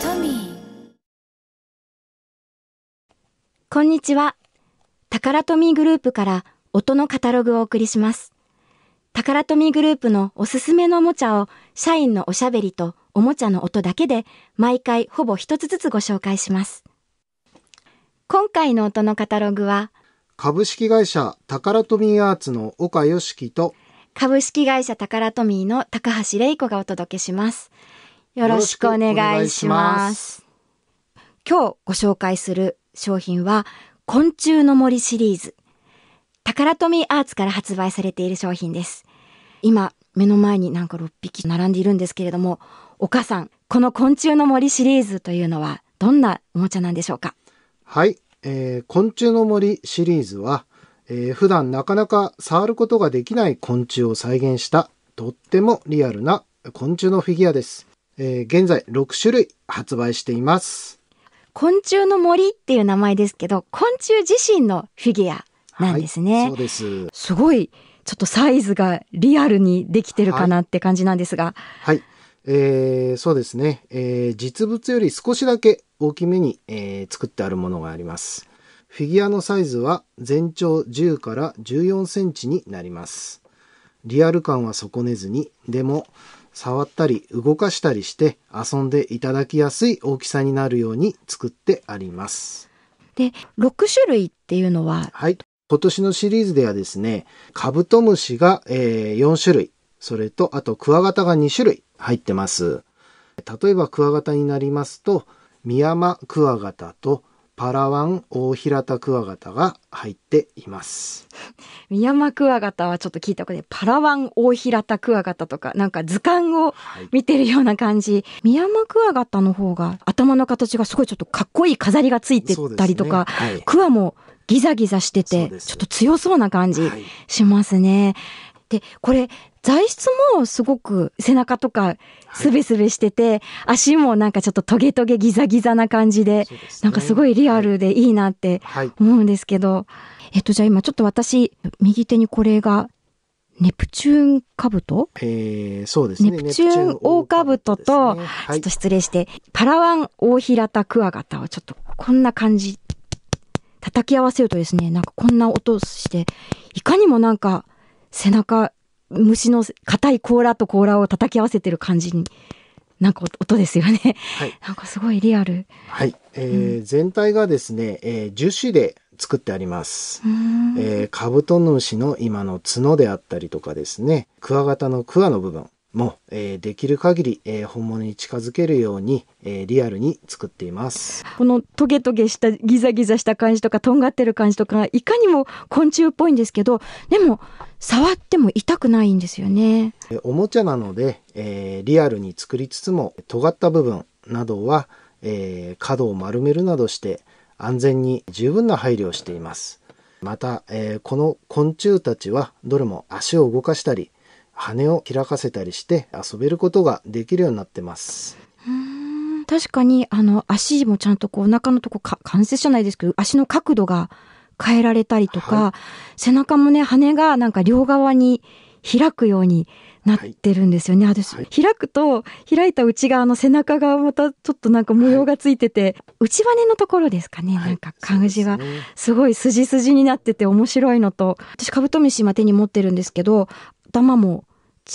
トミーこんにちは。タカラトミーグループから音のカタログをお送りします。タカラトミーグループのおすすめのおもちゃを社員のおしゃべりとおもちゃの音だけで毎回ほぼ一つずつご紹介します。今回の音のカタログは株式会社タカラトミーアーツの岡良樹と株式会社タカラトミーの高橋玲子がお届けします。よろしくお願いします。今日ご紹介する商品は、昆虫の森シリーズ。ミーアーツから発売されている商品です。今、目の前になんか6匹並んでいるんですけれども、お母さん、この昆虫の森シリーズというのは、どんなおもちゃなんでしょうかはい、えー、昆虫の森シリーズは、えー、普段なかなか触ることができない昆虫を再現した、とってもリアルな昆虫のフィギュアです。えー、現在6種類発売しています。昆虫の森っていう名前ですけど、昆虫自身のフィギュアなんですね。はい、そうです。すごい、ちょっとサイズがリアルにできてるかなって感じなんですが。はい、はいえー、そうですね、えー、実物より少しだけ大きめに、えー、作ってあるものがあります。フィギュアのサイズは全長10から14センチになります。リアル感は損ねずに、でも触ったり動かしたりして遊んでいただきやすい大きさになるように作ってあります。で、6種類っていうのははい。今年のシリーズではですね、カブトムシが、えー、4種類、それとあとクワガタが2種類入ってます。例えばクワガタになりますと、ミヤマクワガタとパラワン大平田クワガタが入っています。ミヤマクワガタはちょっと聞いたことで、パラワン大平田クワガタとか、なんか図鑑を見てるような感じ。ミヤマクワガタの方が頭の形がすごいちょっとかっこいい飾りがついてたりとか、ねはい、クワもギザギザしてて、ちょっと強そうな感じしますね。はいで、これ、材質もすごく背中とかすべすべしてて、はい、足もなんかちょっとトゲトゲギザギザな感じで、でね、なんかすごいリアルでいいなって思うんですけど、はい、えっとじゃあ今ちょっと私、右手にこれがネプチューン兜えー、そうですね。ネプチューン大兜と、ねはい、ちょっと失礼して、パラワン大平田クワガタをちょっとこんな感じ、叩き合わせるとですね、なんかこんな音して、いかにもなんか背中、虫の硬い甲羅と甲羅を叩き合わせてる感じに、なんか音ですよね。はい、なんかすごいリアル。はい。えー、うん、全体がですね、えー、樹脂で作ってあります。えー、カブトムシの今の角であったりとかですね、クワガタのクワの部分、も、えー、できる限り、えー、本物に近づけるように、えー、リアルに作っていますこのトゲトゲしたギザギザした感じとかとんがってる感じとかいかにも昆虫っぽいんですけどでも触っても痛くないんですよねおもちゃなので、えー、リアルに作りつつも尖った部分などは、えー、角を丸めるなどして安全に十分な配慮をしていますまた、えー、この昆虫たちはどれも足を動かしたり羽を開かせたりして遊べることができるようになってます。うん確かにあの足もちゃんとこうお腹のとこか関節じゃないですけど足の角度が変えられたりとか、はい、背中もね羽がなんか両側に開くようになってるんですよね。はい、私、開くと、開いた内側の背中がまたちょっとなんか模様がついてて、はい、内羽のところですかね、なんか感じが、すごい筋筋になってて面白いのと、私カブトムシ今手に持ってるんですけど、頭も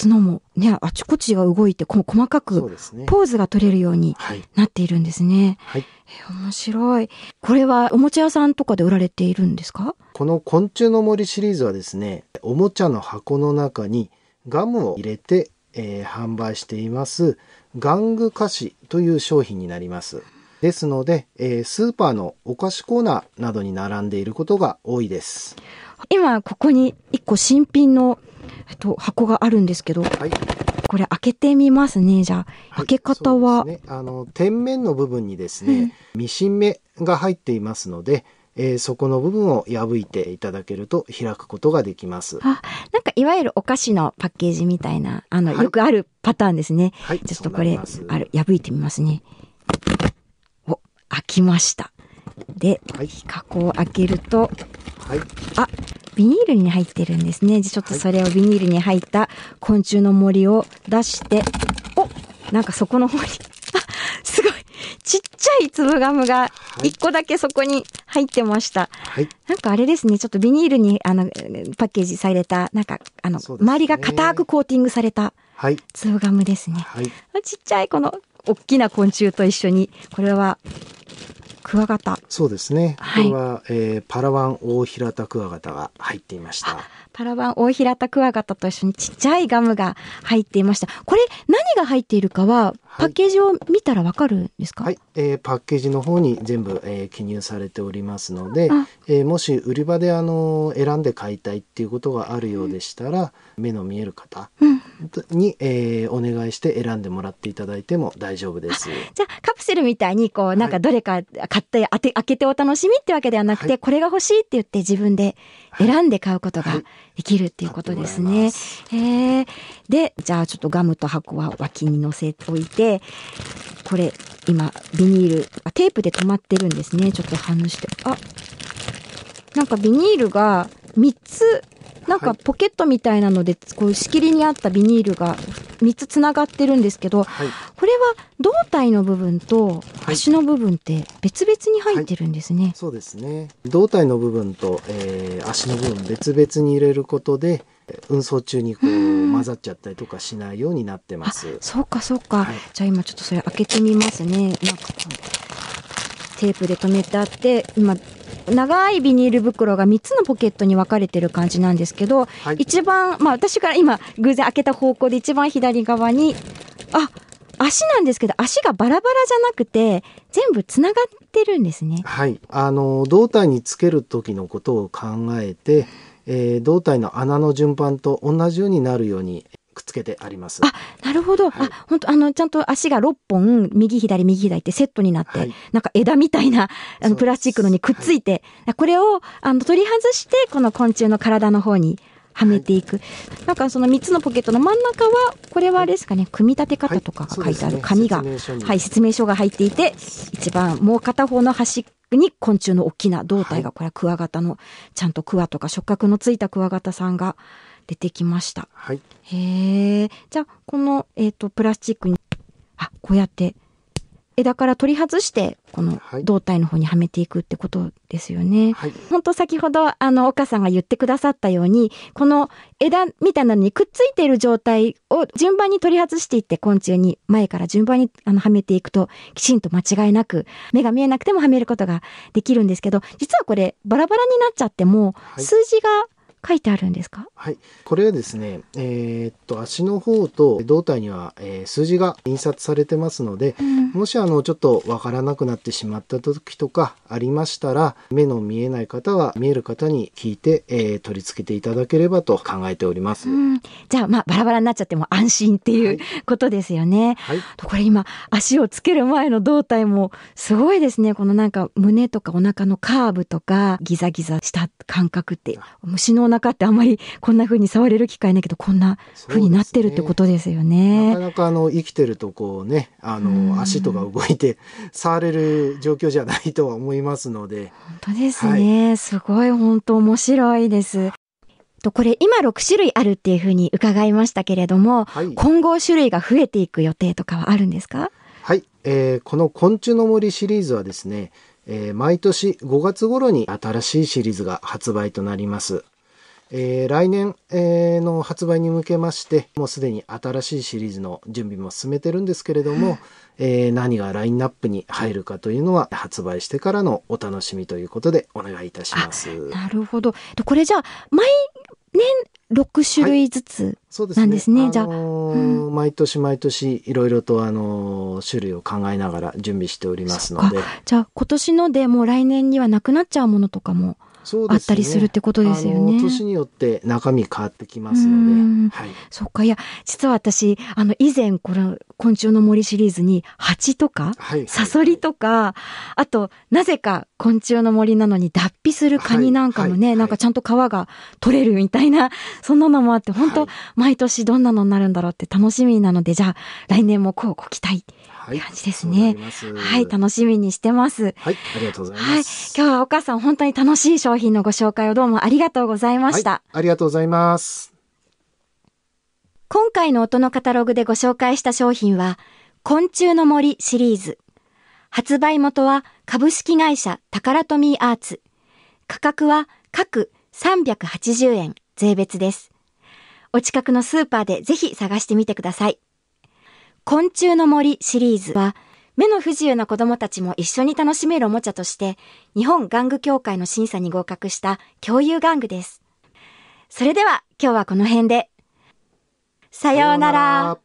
角もね、あちこちが動いて、こう細かくポーズが取れるようになっているんですね。はい。え面白い。これはおもちゃ屋さんとかで売られているんですかこの昆虫の森シリーズはですね、おもちゃの箱の中にガムを入れて、えー、販売しています、玩具菓子という商品になります。ですので、えー、スーパーのお菓子コーナーなどに並んでいることが多いです。今ここに一個新品のえっと、箱があるんですけど、はい、これ開けてみますね。じゃあ、はい、開け方は、ね、あの、天面の部分にですね、うん、ミシン目が入っていますので、えー、そこの部分を破いていただけると開くことができます。あ、なんかいわゆるお菓子のパッケージみたいな、あの、はい、よくあるパターンですね。はい、ちょっとこれ、ある、破いてみますね。お、開きました。で、はい、箱を開けると、はい、あ、ビニールに入ってるんですね。ちょっとそれをビニールに入った昆虫の森を出して、おなんかそこの方に、あ、すごいちっちゃい粒ガムが1個だけそこに入ってました。はい、なんかあれですね、ちょっとビニールにあのパッケージされた、なんかあの、ね、周りが硬くコーティングされた粒ガムですね。はい、ちっちゃいこの大きな昆虫と一緒に、これはクワガタ。そうですね。はい、これは、えー、パラワン大平田クワガタが入っていました。パラワン大平田クワガタと一緒にちっちゃいガムが入っていました。これ何が入っているかは、パッケージを見たらわかるんですか、はい、えー、パッケージの方に全部、えー、記入されておりますので、えー、もし売り場であの選んで買いたいっていうことがあるようでしたら、うん、目の見える方、うんに、えー、お願いして選んでもらっていただいても大丈夫です。じゃあ、カプセルみたいに、こう、なんかどれか買ってて、開けてお楽しみってわけではなくて、はい、これが欲しいって言って自分で選んで買うことができるっていうことですね。はいはい、えー、で、じゃあちょっとガムと箱は脇に乗せておいて、これ、今、ビニール、テープで止まってるんですね。ちょっと応して。あ、なんかビニールが3つなんかポケットみたいなので、こう仕切りにあったビニールが3つつながってるんですけど、はい、これは胴体の部分と足の部分って別々に入ってるんですね。はいはい、そうですね。胴体の部分と、えー、足の部分別々に入れることで、運送中にこう混ざっちゃったりとかしないようになってます。そうかそうか、じゃあ今ちょっとそれ開けてみますね。なんかテープで留めてあって、今長いビニール袋が3つのポケットに分かれてる感じなんですけど、はい、一番、まあ私から今偶然開けた方向で一番左側に、あ、足なんですけど、足がバラバラじゃなくて、全部つながってるんですね。はい。あの、胴体につける時のことを考えて、えー、胴体の穴の順番と同じようになるようにくっつけてあります。あ、なるほど。はい、あ、本当あの、ちゃんと足が6本、右左右左ってセットになって、はい、なんか枝みたいな、あの、プラスチックのにくっついて、はい、これを、あの、取り外して、この昆虫の体の方にはめていく。なんかその3つのポケットの真ん中は、これはあれですかね、組み立て方とかが書いてある紙が、はい、説明書が入っていて、一番もう片方の端に昆虫の大きな胴体が、これはクワガタの、ちゃんとクワとか触覚のついたクワガタさんが、出てきました。はい、へえ。じゃあ、この、えっ、ー、と、プラスチックに、あ、こうやって、枝から取り外して、この胴体の方にはめていくってことですよね。はい、本当先ほど、あの、岡さんが言ってくださったように、この枝みたいなのにくっついている状態を順番に取り外していって、昆虫に前から順番にあのはめていくと、きちんと間違いなく、目が見えなくてもはめることができるんですけど、実はこれ、バラバラになっちゃっても、数字が書いてあるんですかはいこれはですねえー、っと足の方と胴体には、えー、数字が印刷されてますので、うん、もしあのちょっとわからなくなってしまった時とかありましたら目の見えない方は見える方に聞いて、えー、取り付けていただければと考えております、うん、じゃあまあバラバラになっちゃっても安心っていう、はい、ことですよね、はい、これ今足をつける前の胴体もすごいですねこのなんか胸とかお腹のカーブとかギザギザした感覚って虫の中ってあんまりこんな風に触れる機会ないけどこんな風になってるってことですよね。ねなかなかあの生きてるとこうねあの、足とか動いて触れる状況じゃないとは思いますので。本当ですね、はい、すごい本当面白いです。と、これ今6種類あるっていうふうに伺いましたけれども、はい、今後種類が増えていく予定とかはあるんですかはい、えー、この昆虫の森シリーズはですね、えー、毎年5月頃に新しいシリーズが発売となります。えー、来年、えー、の発売に向けまして、もうすでに新しいシリーズの準備も進めてるんですけれども、えー、何がラインナップに入るかというのは、発売してからのお楽しみということでお願いいたします。なるほど。これじゃあ、毎年6種類ずつ、そうですね。なんですね、じゃあ。毎年毎年いろいろとあの種類を考えながら準備しておりますのでじゃあ今年のでもう来年にはなくなっちゃうものとかもあったりするってことですよね。年によって中身変わってきますので。はい、そっか、いや、実は私、あの、以前、この、昆虫の森シリーズに、蜂とか、サソリとか、あと、なぜか昆虫の森なのに脱皮するカニなんかもね、なんかちゃんと皮が取れるみたいな、そんなのもあって、本当、はい、毎年どんなのになるんだろうって楽しみなので、じゃあ、来年もこうご期待感じですね。はい、楽しみにしてます。はい、ありがとうございます。今日はお母さん、本当に楽しい商品のご紹介をどうもありがとうございました。ありがとうございます。今回の音のカタログでご紹介した商品は、昆虫の森シリーズ。発売元は株式会社タカラトミーアーツ。価格は各380円税別です。お近くのスーパーでぜひ探してみてください。昆虫の森シリーズは、目の不自由な子供たちも一緒に楽しめるおもちゃとして、日本玩具協会の審査に合格した共有玩具です。それでは今日はこの辺で。さようなら。